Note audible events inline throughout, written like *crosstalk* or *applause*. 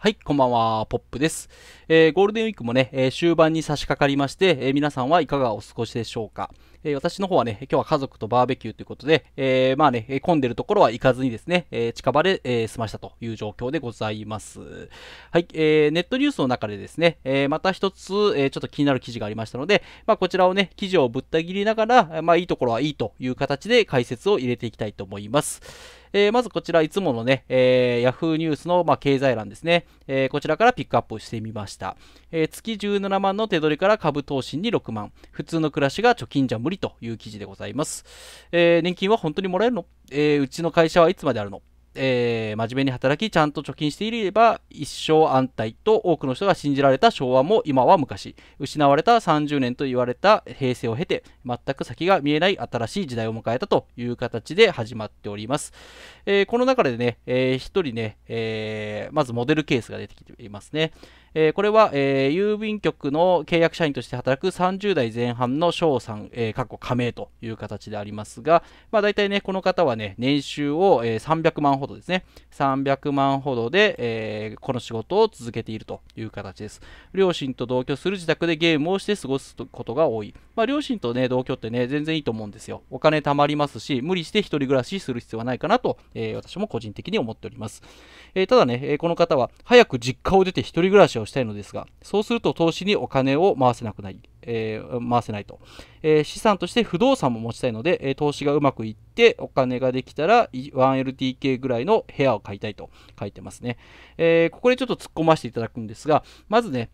はい、こんばんは、ポップです。えー、ゴールデンウィークもね、えー、終盤に差し掛かりまして、えー、皆さんはいかがお過ごしでしょうか。え私の方はね、今日は家族とバーベキューということで、えまあね、混んでるところは行かずにですね、え近場で、え済ましたという状況でございます。はい、えー、ネットニュースの中でですね、えまた一つ、えちょっと気になる記事がありましたので、まあこちらをね、記事をぶった切りながら、まあいいところはいいという形で解説を入れていきたいと思います。えー、まずこちらいつものね、えー、Yahoo ニュースの、まあ、経済欄ですね、えー、こちらからピックアップをしてみました、えー、月17万の手取りから株投資に6万普通の暮らしが貯金じゃ無理という記事でございます、えー、年金は本当にもらえるの、えー、うちの会社はいつまであるのえー、真面目に働き、ちゃんと貯金していれば一生安泰と多くの人が信じられた昭和も今は昔、失われた30年と言われた平成を経て、全く先が見えない新しい時代を迎えたという形で始まっております。えー、この中でね、えー、1人ね、えまずモデルケースが出てきていますね。えー、これは、えー、郵便局の契約社員として働く30代前半の翔さん、えー、か加盟という形でありますが、まあ、大体ね、この方はね、年収を、えー、300万ほどですね、300万ほどで、えー、この仕事を続けているという形です。両親と同居する自宅でゲームをして過ごすことが多い。まあ、両親とね、同居ってね、全然いいと思うんですよ。お金貯まりますし、無理して1人暮らしする必要はないかなと、えー、私も個人的に思っております。えー、ただね、えこの方は早く実家を出て1人暮らしをしたいのですが、そうすると投資にお金を回せなくなり、えー、回せないと、えー、資産として不動産も持ちたいので、え投資がうまくいってお金ができたら 1LDK ぐらいの部屋を買いたいと書いてますね、えここでちょっと突っ込ませていただくんですが、まずね、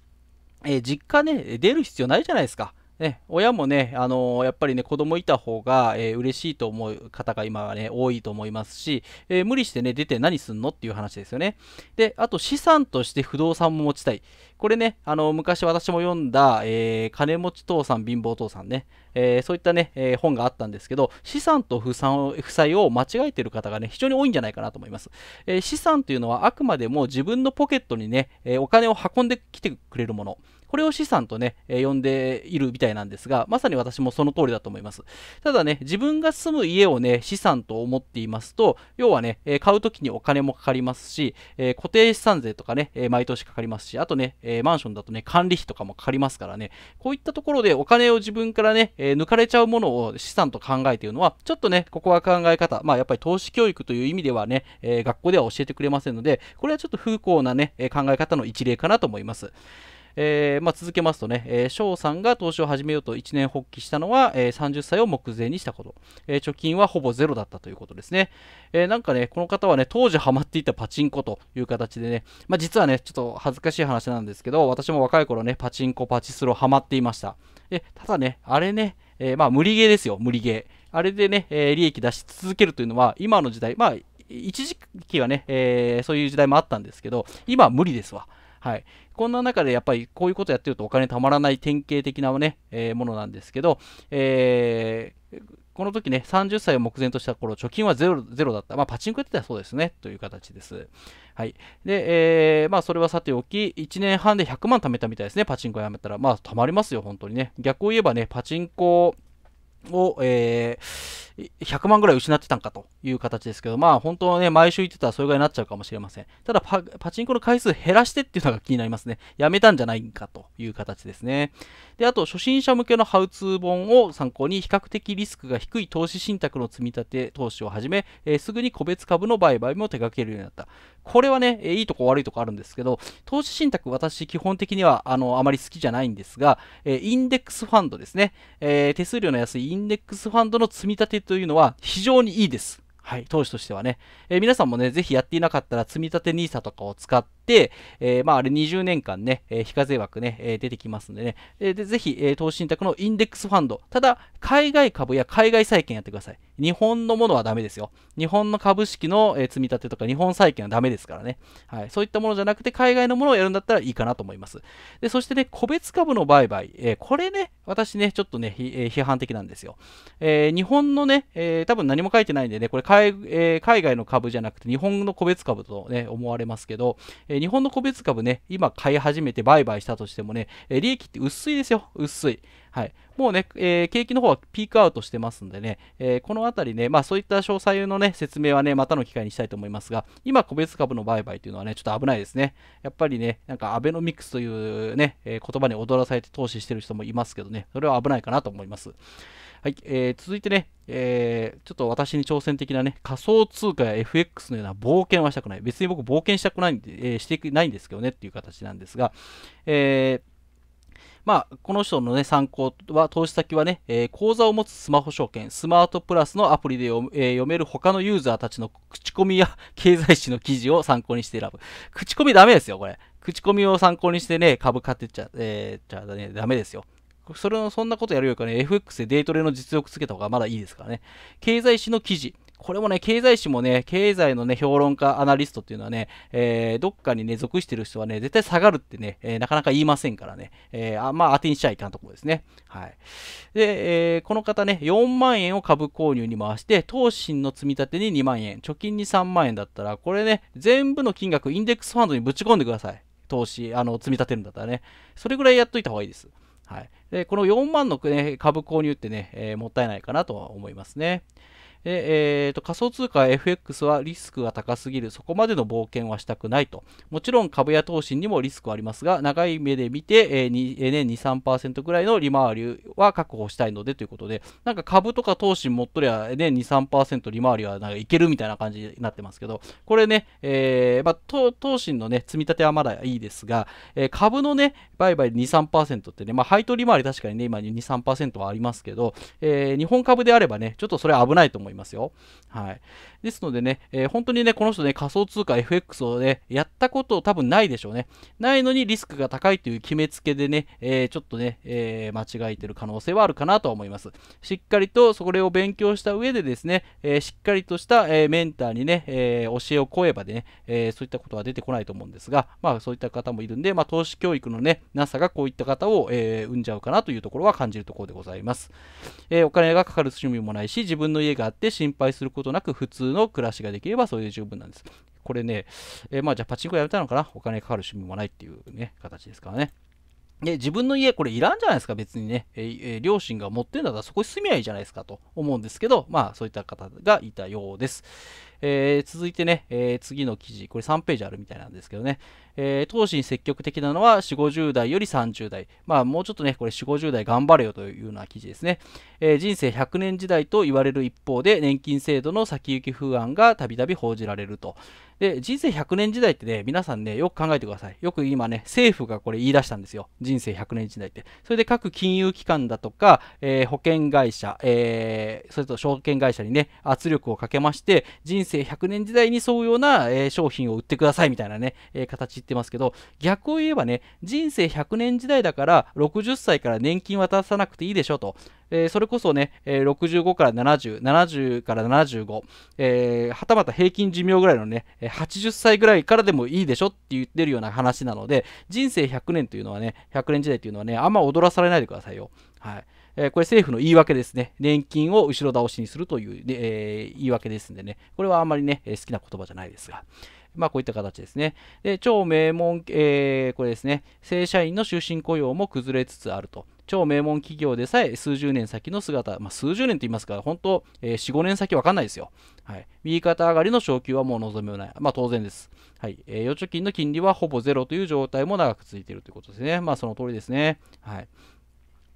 え実家ね、出る必要ないじゃないですか。ね、親もね、あのー、やっぱりね、子供いた方が、えー、嬉しいと思う方が今はね、多いと思いますし、えー、無理してね、出て何すんのっていう話ですよね。で、あと資産として不動産も持ちたい。これね、あのー、昔私も読んだ、え金持ち父さん、貧乏父さんね、えそういったね、え本があったんですけど、資産と負債を間違えてる方がね、非常に多いんじゃないかなと思います。え資産というのはあくまでも自分のポケットにね、えお金を運んできてくれるもの。これを資産とね、え呼んでいるみたいなんですが、まさに私もその通りだと思います。ただね、自分が住む家をね、資産と思っていますと、要はね、え買う時にお金もかかりますし、え固定資産税とかね、え毎年かかりますし、あとね、えマンションだとね、管理費とかもかかりますからね、こういったところでお金を自分からね、え抜かれちゃうものを資産と考えているのは、ちょっとね、ここは考え方、まあやっぱり投資教育という意味ではね、え学校では教えてくれませんので、これはちょっと不幸なね、考え方の一例かなと思います。えー、まあ、続けますとね、えー、翔さんが投資を始めようと一年発起したのは、えー、30歳を目前にしたこと、えー、貯金はほぼゼロだったということですね、えなんかね、この方はね、当時ハマっていたパチンコという形でね、まあ、実はね、ちょっと恥ずかしい話なんですけど、私も若い頃ね、パチンコ、パチスロハマっていました。ただね、あれね、えまあ、無理ゲーですよ、無理ゲー。あれでね、え利益出し続けるというのは、今の時代、まあ、一時期はね、えー、そういう時代もあったんですけど、今は無理ですわ。はい。こんな中でやっぱりこういうことやってるとお金たまらない典型的なね、えー、ものなんですけど、えー、この時ね、30歳を目前とした頃、貯金はゼロゼロだった。まあ、パチンコやってたらそうですね、という形です。はい。で、えー、まあ、それはさておき、1年半で100万貯めたみたいですね、パチンコやめたら。まあ、貯まりますよ、本当にね。逆を言えばね、パチンコを、えー、100万ぐらい失ってたんかという形ですけど、まあ本当はね、毎週言ってたらそれぐらいになっちゃうかもしれません。ただパ、パチンコの回数減らしてっていうのが気になりますね。やめたんじゃないかという形ですね。で、あと、初心者向けのハウツー本を参考に、比較的リスクが低い投資信託の積み立て投資をはじめ、えー、すぐに個別株の売買も手掛けるようになった。これはね、えー、いいとこ悪いとこあるんですけど、投資信託私基本的にはあのあまり好きじゃないんですが、えー、インデックスファンドですね、え手数料の安いインデックスファンドの積み立てというのは非常にいいです。はい、投資としてはね。えー、皆さんもね、ぜひやっていなかったら、積立 NISA とかを使っ、えー、まあ、あれ20年間ね、えー、非課税枠ね、えー、出てきますんでね、えー、でぜひ、えー、投資信託のインデックスファンド、ただ、海外株や海外債券やってください。日本のものはダメですよ。日本の株式の、えー、積み立てとか、日本債券はダメですからね、はい。そういったものじゃなくて、海外のものをやるんだったらいいかなと思います。でそしてね、個別株の売買、えー、これね、私ね、ちょっとね、えー、批判的なんですよ。えー、日本のね、えー、多分何も書いてないんでね、これ海,、えー、海外の株じゃなくて、日本の個別株とね、思われますけど、えーえ日本の個別株ね、今買い始めて売買したとしてもね、え利益って薄いですよ、薄い。はい、もうね、えー、景気の方はピークアウトしてますんでね、えー、このあたりね、まあ、そういった詳細の、ね、説明はね、またの機会にしたいと思いますが、今、個別株の売買というのはね、ちょっと危ないですね。やっぱりね、なんかアベノミクスというね、えー、言葉に踊らされて投資してる人もいますけどね、それは危ないかなと思います。はい、えー、続いてね、えー、ちょっと私に挑戦的なね、仮想通貨や FX のような冒険はしたくない。別に僕冒険したくないんで、えー、してないんですけどねっていう形なんですが、えーまあ、この人の、ね、参考は、投資先はね、えー、口座を持つスマホ証券、スマートプラスのアプリで読,、えー、読める他のユーザーたちの口コミや *laughs* 経済誌の記事を参考にして選ぶ。口コミダメですよ、これ。口コミを参考にしてね、株買ってちゃ、えー、ちゃね、ダメですよ。それの、そんなことやるよりかね、FX でデイトレの実力つけた方がまだいいですからね。経済誌の記事。これもね、経済誌もね、経済のね、評論家、アナリストっていうのはね、えー、どっかにね、属してる人はね、絶対下がるってね、えー、なかなか言いませんからね、えー、あまあ、当てにしちゃいかんところですね。はい。で、えー、この方ね、4万円を株購入に回して、投資の積み立てに2万円、貯金に3万円だったら、これね、全部の金額、インデックスファンドにぶち込んでください。投資、あの、積み立てるんだったらね。それぐらいやっといた方がいいです。はい、でこの4万の、ね、株購入ってね、えー、もったいないかなとは思いますね。えー、と仮想通貨 FX はリスクが高すぎる、そこまでの冒険はしたくないと。もちろん株や投資にもリスクはありますが、長い目で見て、えー、年2、3%ぐらいの利回りは確保したいのでということで、なんか株とか投資持っとりゃ、年2、3%利回りはなんかいけるみたいな感じになってますけど、これね、えー、まあ、投資のね、積み立てはまだいいですが、えー、株のね、売買2、3%ってね、まあ、配当利回り確かにね、今2、3%はありますけど、えー、日本株であればね、ちょっとそれは危ないと思います。いますよ。はい。ですのでね、えー、本当にね、この人ね、仮想通貨 FX をね、やったこと多分ないでしょうね。ないのにリスクが高いという決めつけでね、えー、ちょっとね、えー、間違えてる可能性はあるかなと思います。しっかりとそれを勉強した上でですね、えしっかりとした、えメンターにね、え教えを請えばでね、えそういったことは出てこないと思うんですが、まあそういった方もいるんで、まあ投資教育のね、なさがこういった方を、え生んじゃうかなというところは感じるところでございます。えお金がかかる趣味もないし、自分の家があって、って心配することなく普通の暮らしができればそれで十分なんです。これね、えー、まあじゃあパチンコやめたのかなお金かかる趣味もないっていうね、形ですからね。で、自分の家、これいらんじゃないですか、別にね。えー、両親が持ってるんだったらそこに住みゃいいじゃないですかと思うんですけど、まあそういった方がいたようです。えー、続いてね、えー、次の記事、これ3ページあるみたいなんですけどね、えー、投資に積極的なのは4、50代より30代。まあ、もうちょっとね、これ4、50代頑張れよというような記事ですね。えー、人生100年時代と言われる一方で、年金制度の先行き不安がたびたび報じられると。で、人生100年時代ってね、皆さんね、よく考えてください。よく今ね、政府がこれ言い出したんですよ。人生100年時代って。それで各金融機関だとか、えー、保険会社、えー、それと証券会社にね、圧力をかけまして、人人生100年時代に沿うような、えー、商品を売ってくださいみたいなね、えー、形言ってますけど、逆を言えばね、人生100年時代だから60歳から年金渡さなくていいでしょと。えー、それこそね、えー、65から70、70から75、えー、はたまた平均寿命ぐらいのね、80歳ぐらいからでもいいでしょって言ってるような話なので、人生100年というのはね、100年時代というのはね、あんま踊らされないでくださいよ。はい。えこれ政府の言い訳ですね。年金を後ろ倒しにするという、ねえー、言い訳ですんでね、これはあんまりね、好きな言葉じゃないですが。まあ、こういった形ですね。で、超名門、えー、これですね、正社員の終身雇用も崩れつつあると。超名門企業でさえ数十年先の姿、まあ、数十年と言いますか、ら、本当、えー、4、5年先わかんないですよ。はい。右肩上がりの昇給はもう望めない。まあ、当然です。はい。えー、預貯金の金利はほぼゼロという状態も長く続いているということですね。まあ、その通りですね。はい。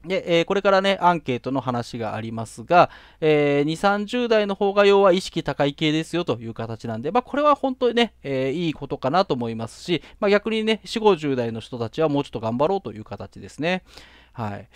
で、えー、これからね、アンケートの話がありますが、えー、2、30代の方が要は意識高い系ですよという形なんで、まあ、これは本当にね、えー、いいことかなと思いますし、まあ、逆にね、4、50代の人たちはもうちょっと頑張ろうという形ですね。はい。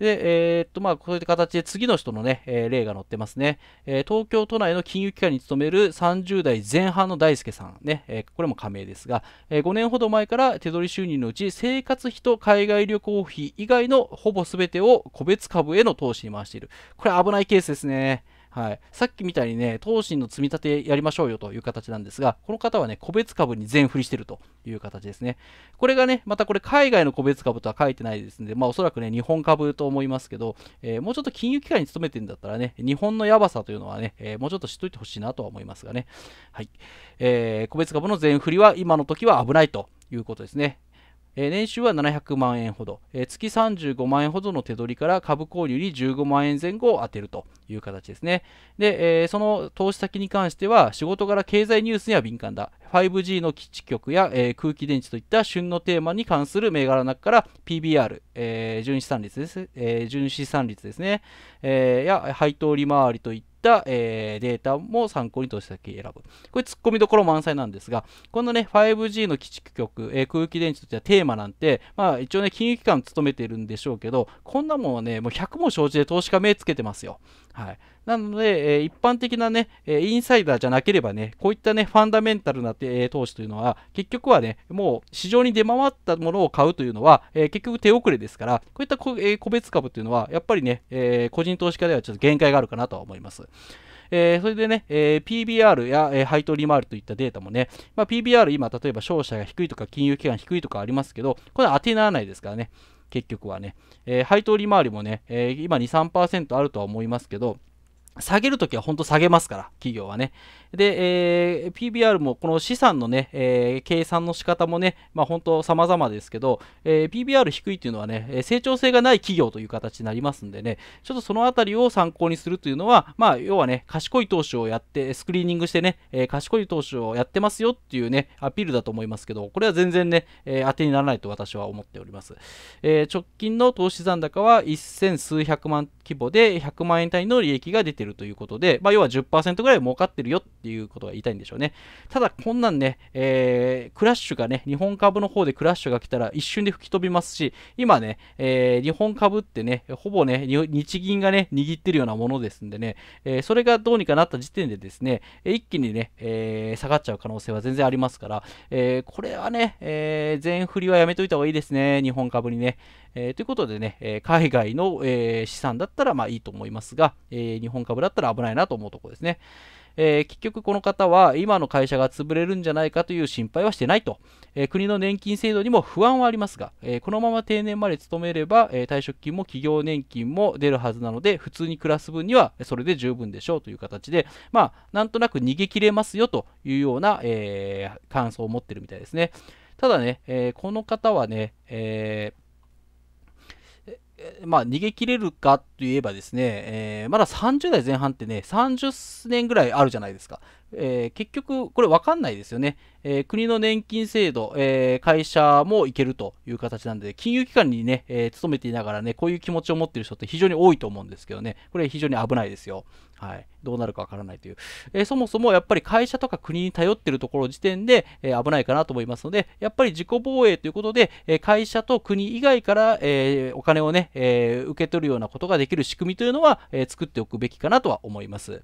で、えー、っと、まあ、こういった形で次の人のね、えー、例が載ってますね、えー、東京都内の金融機関に勤める30代前半の大輔さんね、えこれも加盟ですが、え5年ほど前から手取り収入のうち生活費と海外旅行費以外のほぼ全てを個別株への投資に回している。これ危ないケースですね。はい、さっきみたいにね、投資の積み立てやりましょうよという形なんですが、この方はね、個別株に全振りしてるという形ですね。これがね、またこれ海外の個別株とは書いてないですので、まあおそらくね、日本株と思いますけど、えー、もうちょっと金融機関に勤めてるんだったらね、日本のやばさというのはね、えー、もうちょっと知っといてほしいなとは思いますがね。はい。えー、個別株の全振りは今の時は危ないということですね。え年収は700万円ほど、え月35万円ほどの手取りから株購入に15万円前後を充てるという形ですね。で、えー、その投資先に関しては、仕事柄経済ニュースには敏感だ。5G の基地局や、えー、空気電池といった旬のテーマに関する銘柄の中から PBR、えー、純資産率です、えー、純資産率ですね、えー、や配当利回りといったた、えー、データも参考に投資先選ぶ。これ、突っ込みどころ満載なんですが、このね、5G の基地局、えー、空気電池としてはテーマなんて、まあ一応ね、金融機関務めてるんでしょうけど、こんなもんはね、もう100も承知で投資家目つけてますよ。はい、なので、えー、一般的なね、えインサイダーじゃなければね、こういったね、ファンダメンタルな、えー、投資というのは、結局はね、もう市場に出回ったものを買うというのは、えー、結局手遅れですから、こういった個,、え個別株というのは、やっぱりね、え個人投資家ではちょっと限界があるかなとは思います。えー、それでね、えー、PBR や、えー、配当利回りといったデータもね、まあ、PBR 今、例えば商社が低いとか金融機関低いとかありますけど、これは当てならないですからね。結局はね、えー、配当利回りもね、えー、今2、3%あるとは思いますけど、下げるときは本当下げますから、企業はね。で、えー、PBR もこの資産のね、えー、計算の仕方もね、まあ本当様々ですけど、えー、PBR 低いっていうのはね、成長性がない企業という形になりますんでね、ちょっとそのあたりを参考にするというのは、まあ要はね、賢い投資をやって、スクリーニングしてね、えー、賢い投資をやってますよっていうね、アピールだと思いますけど、これは全然ね、えー、当てにならないと私は思っております。えー、直近の投資残高は1000数百万規模で100万円単位の利益が出てるということで、まあ要は10%ぐらい儲かってるよってっていうことが言いたいんでしょうね。ただ、こんなんね、えー、クラッシュがね、日本株の方でクラッシュが来たら一瞬で吹き飛びますし、今ね、えー、日本株ってね、ほぼね、日銀がね、握ってるようなものですんでね、えー、それがどうにかなった時点でですね、一気にね、え下がっちゃう可能性は全然ありますから、えこれはね、え全振りはやめといた方がいいですね、日本株にね。えということでね、え海外の、え資産だったらまあいいと思いますが、え日本株だったら危ないなと思うところですね。えー、結局この方は今の会社が潰れるんじゃないかという心配はしてないと、えー、国の年金制度にも不安はありますが、えー、このまま定年まで勤めれば、え退職金も企業年金も出るはずなので普通に暮らす分にはそれで十分でしょうという形で、まあ、なんとなく逃げ切れますよというような、え感想を持ってるみたいですねただね、えこの方はね、えまあ、逃げ切れるかといえばですね、えー、まだ30代前半ってね、30年ぐらいあるじゃないですか。えー、結局、これ分かんないですよね。えー、国の年金制度、えー、会社もいけるという形なんで、金融機関にね、えー、勤めていながらね、こういう気持ちを持っている人って非常に多いと思うんですけどね、これ非常に危ないですよ。はい。どうなるかわからないという、えそもそもやっぱり会社とか国に頼っているところ時点で、え危ないかなと思いますので、やっぱり自己防衛ということで、え会社と国以外から、えお金をね、え受け取るようなことができる仕組みというのは、え作っておくべきかなとは思います。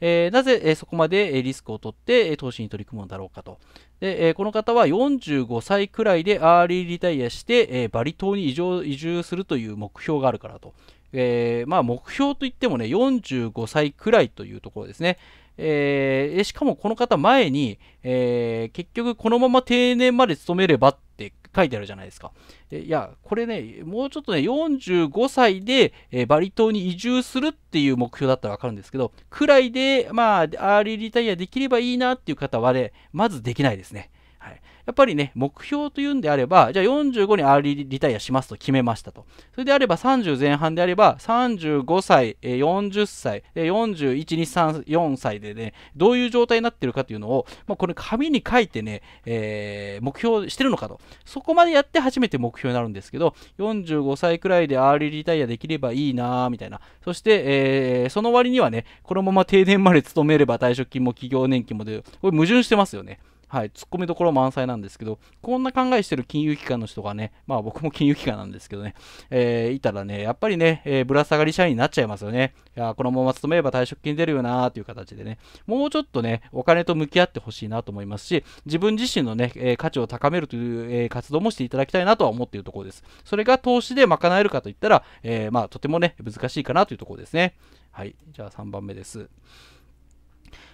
えー、なぜ、そこまでリスクを取って、投資に取り組むんだろうかと。で、この方は45歳くらいでアーリーリタイアして、バリ島に移住するという目標があるからと。えー、まあ、目標といってもね、45歳くらいというところですね。えー、しかもこの方前に、えー、結局このまま定年まで勤めればっ書いてあるじゃないですか。いや、これね、もうちょっとね、45歳で、えー、バリ島に移住するっていう目標だったらわかるんですけど、くらいで、まあ、アーリーリタイアできればいいなっていう方はね、まずできないですね。やっぱりね、目標というんであれば、じゃあ45にアーリーリタイアしますと決めましたと。それであれば30前半であれば、35歳、40歳、41、2、3、4歳でね、どういう状態になってるかというのを、まあ、これ紙に書いてね、えー、目標してるのかと。そこまでやって初めて目標になるんですけど、45歳くらいでアーリーリタイアできればいいなぁ、みたいな。そして、えー、その割にはね、このまま定年まで勤めれば退職金も企業年金もで、これ矛盾してますよね。はい、ツッコミどころ満載なんですけど、こんな考えしてる金融機関の人がね、まあ僕も金融機関なんですけどね、*laughs* えー、いたらね、やっぱりね、えー、ぶら下がり社員になっちゃいますよね。いやこのまま勤めれば退職金出るよなーっていう形でね、もうちょっとね、お金と向き合ってほしいなと思いますし、自分自身のね、えー、価値を高めるという、え活動もしていただきたいなとは思っているところです。それが投資で賄えるかといったら、えまあとてもね、難しいかなというところですね。はい、じゃあ3番目です。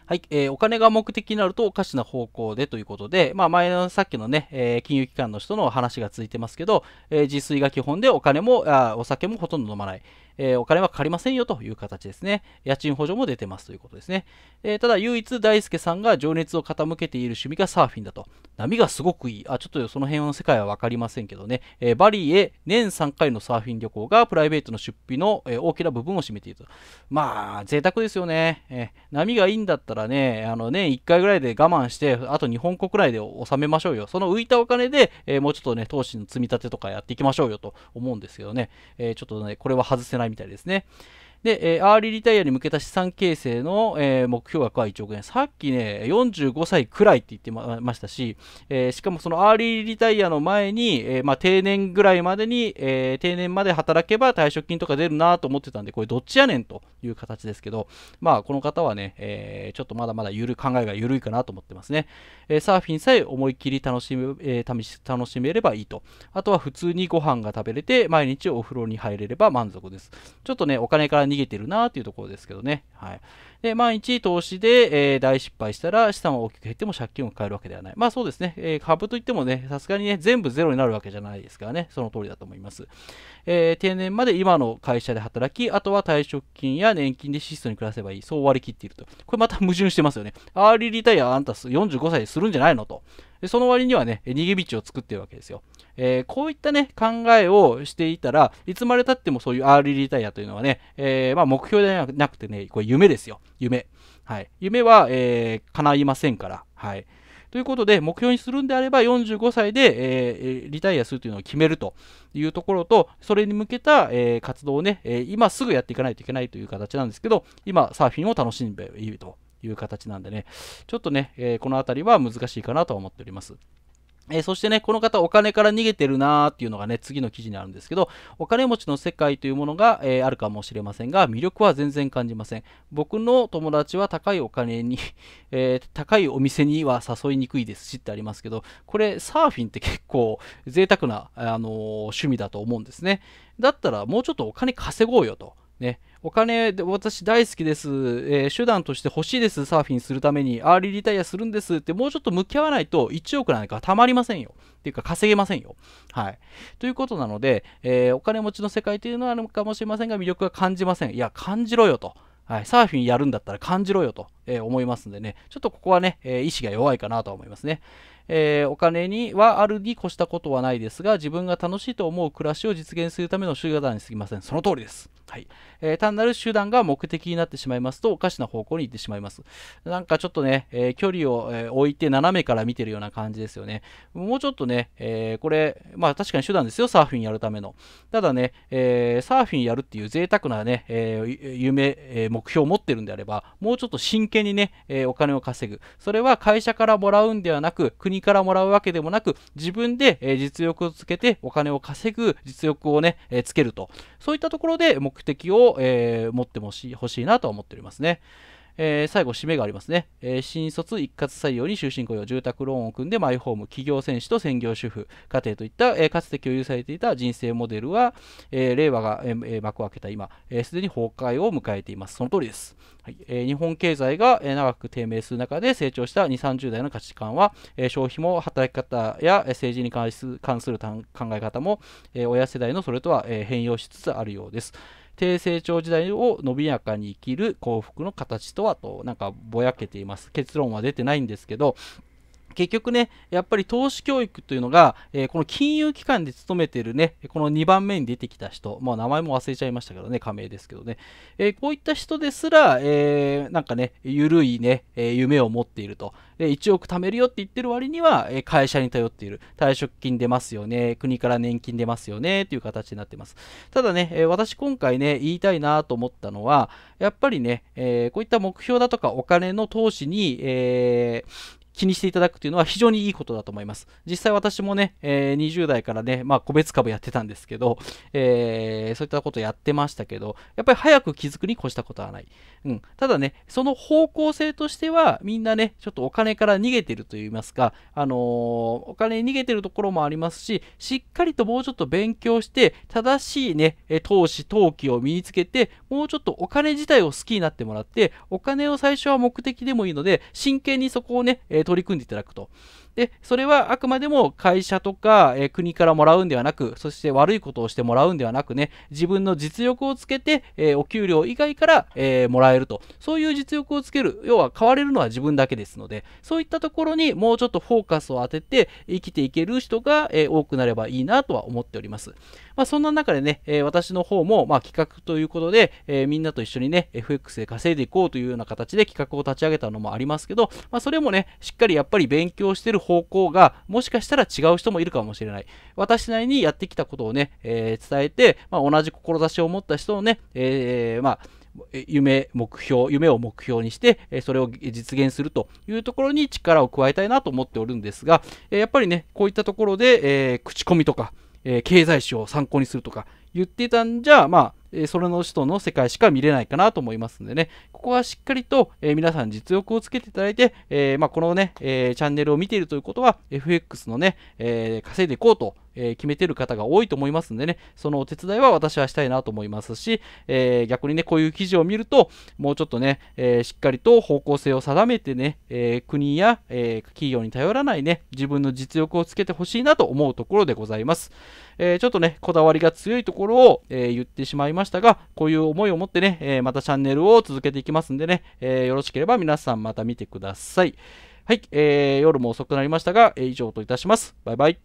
はい、えー、お金が目的になるとおかしな方向でということで、まあ、前のさっきのね、えー、金融機関の人の話が続いてますけど、えー、自炊が基本でお金もあ、お酒もほとんど飲まない。えー、お金はかかりませんよという形ですね。家賃補助も出てますということですね。えー、ただ、唯一大輔さんが情熱を傾けている趣味がサーフィンだと。波がすごくいい。あ、ちょっとその辺の世界は分かりませんけどね。えー、バリーへ年3回のサーフィン旅行がプライベートの出費の、え大きな部分を占めていると。まあ、贅沢ですよね。え波がいいんだったらね、あの年、ね、1回ぐらいで我慢して、あと日本国内で納めましょうよ。その浮いたお金で、えもうちょっとね、投資の積み立てとかやっていきましょうよと思うんですけどね。えちょっとね、これは外せないないみたいですね。で、えー、アーリーリタイアに向けた資産形成の、えー、目標額は1億円。さっきね、45歳くらいって言ってましたし、えー、しかもそのアーリーリタイアの前に、えまあ、定年ぐらいまでに、え定年まで働けば退職金とか出るなと思ってたんで、これどっちやねんという形ですけど、まあ、この方はね、えちょっとまだまだゆる考えが緩いかなと思ってますね。えサーフィンさえ思い切り楽しめ,、え楽しめればいいと。あとは普通にご飯が食べれて、毎日お風呂に入れれば満足です。ちょっとね、お金から逃げてるなというところですけどね。はい。で、万一投資で、えー、大失敗したら資産は大きく減っても借金を変えるわけではない。まあそうですね。えー、株といってもね、さすがにね、全部ゼロになるわけじゃないですからね。その通りだと思います。えー、定年まで今の会社で働き、あとは退職金や年金で質素に暮らせばいい。そう割り切っていると。これまた矛盾してますよね。アーリーリタイアあんた45歳でするんじゃないのと。でその割にはね、逃げ道を作ってるわけですよ。えー、こういったね、考えをしていたら、いつまでたってもそういうアーリーリタイアというのはね、えー、まあ、目標ではなくてね、これ夢ですよ。夢。はい。夢は、えー、叶いませんから。はい。ということで、目標にするんであれば、45歳で、えー、リタイアするというのを決めるというところと、それに向けた、えー、活動をね、今すぐやっていかないといけないという形なんですけど、今、サーフィンを楽しんでいるという形なんでね、ちょっとね、えこのあたりは難しいかなと思っております。えー、そしてね、この方お金から逃げてるなーっていうのがね、次の記事にあるんですけど、お金持ちの世界というものが、えー、あるかもしれませんが、魅力は全然感じません。僕の友達は高いお金に、*laughs* えー、高いお店には誘いにくいですしってありますけど、これサーフィンって結構贅沢な、あの趣味だと思うんですね。だったらもうちょっとお金稼ごうよと。ね、お金、私大好きです、えー、手段として欲しいです、サーフィンするために、アーリーリタイアするんですって、もうちょっと向き合わないと1億なんかたまりませんよ。っていうか、稼げませんよ。はい。ということなので、えー、お金持ちの世界というのはあるかもしれませんが、魅力は感じません。いや、感じろよと。はい、サーフィンやるんだったら感じろよと。え思いますんでね、ちょっとここはね、え意志が弱いかなとは思いますね。えー、お金にはあるに越したことはないですが、自分が楽しいと思う暮らしを実現するための手段にすぎません。その通りです。はいえー、単なる手段が目的になってしまいますと、おかしな方向に行ってしまいます。なんかちょっとね、えー、距離を、え置いて斜めから見てるような感じですよね。もうちょっとね、えこれ、まあ確かに手段ですよ、サーフィンやるための。ただね、えサーフィンやるっていう贅沢なね、え夢、え目標を持ってるんであれば、もうちょっと真けにね、えー、お金を稼ぐ。それは会社からもらうんではなく、国からもらうわけでもなく、自分で、えー、実力をつけてお金を稼ぐ実力をね、えつけると。そういったところで目的を、え持ってほしいなと思っておりますね。えー、最後、締めがありますね、えー、新卒一括採用に終身雇用、住宅ローンを組んでマイホーム、企業選手と専業主婦、家庭といった、えー、かつて共有されていた人生モデルは、え令和が、え幕を開けた今、す、えー、で、に崩壊を迎えています。その通りです。はいえ日本経済が、え長く低迷する中で成長した2、30代の価値観は、え消費も働き方や政治に関する考え方も、え親世代のそれとは、え変容しつつあるようです。低成長時代を伸びやかに生きる幸福の形とはと、なんかぼやけています。結論は出てないんですけど、結局ね、やっぱり投資教育というのが、えー、この金融機関で勤めてるね、この2番目に出てきた人、まあ、名前も忘れちゃいましたけどね、仮名ですけどね、えー、こういった人ですら、えー、なんかね、ゆるいね、え夢を持っていると。で、1億貯めるよって言ってる割には、え会社に頼っている。退職金出ますよね、国から年金出ますよね、という形になってます。ただね、え私今回ね、言いたいなと思ったのは、やっぱりね、えこういった目標だとかお金の投資に、え気にしていただくというのは非常にいいことだと思います。実際私もね、えー、20代からね、まあ、個別株やってたんですけど、えー、そういったことやってましたけど、やっぱり早く気づくに越したことはない。うん、ただね、その方向性としては、みんなね、ちょっとお金から逃げてると言いますか、あのー、お金逃げてるところもありますし、しっかりともうちょっと勉強して、正しいね、投資、投機を身につけて、もうちょっとお金自体を好きになってもらって、お金を最初は目的でもいいので、真剣にそこをね、取り組んでいただくとで、それはあくまでも会社とか、えー、国からもらうんではなく、そして悪いことをしてもらうんではなくね、自分の実力をつけて、えー、お給料以外から、えー、もらえると。そういう実力をつける。要は買われるのは自分だけですので、そういったところにもうちょっとフォーカスを当てて生きていける人が、え多くなればいいなとは思っております。まあ、そんな中でね、え私の方も、まあ、企画ということで、えみんなと一緒にね、FX で稼いでいこうというような形で企画を立ち上げたのもありますけど、まあ、それもね、しっかりやっぱり勉強してる方向がもしかしたら違う人もいるかもしれない。私なりにやってきたことをね、えー、伝えて、まあ、同じ志を持った人をね、えー、まあ夢、目標、夢を目標にして、それを実現するというところに力を加えたいなと思っておるんですが、やっぱりね、こういったところで、えー、口コミとか、えー、経済史を参考にするとか言ってたんじゃ、まあ、えそれの人の世界しか見れないかなと思いますんでね、ここはしっかりと、え皆さん実力をつけていただいて、えまあ、このね、えチャンネルを見ているということは、FX のね、え稼いでいこうとえー、決めてる方が多いと思いますんでね、そのお手伝いは私はしたいなと思いますし、えー、逆にね、こういう記事を見ると、もうちょっとね、えー、しっかりと方向性を定めてね、え国や、え企業に頼らないね、自分の実力をつけてほしいなと思うところでございます。えちょっとね、こだわりが強いところを、え言ってしまいましたが、こういう思いを持ってね、えまたチャンネルを続けていきますんでね、えよろしければ皆さんまた見てください。はい、えー、夜も遅くなりましたが、え以上といたします。バイバイ。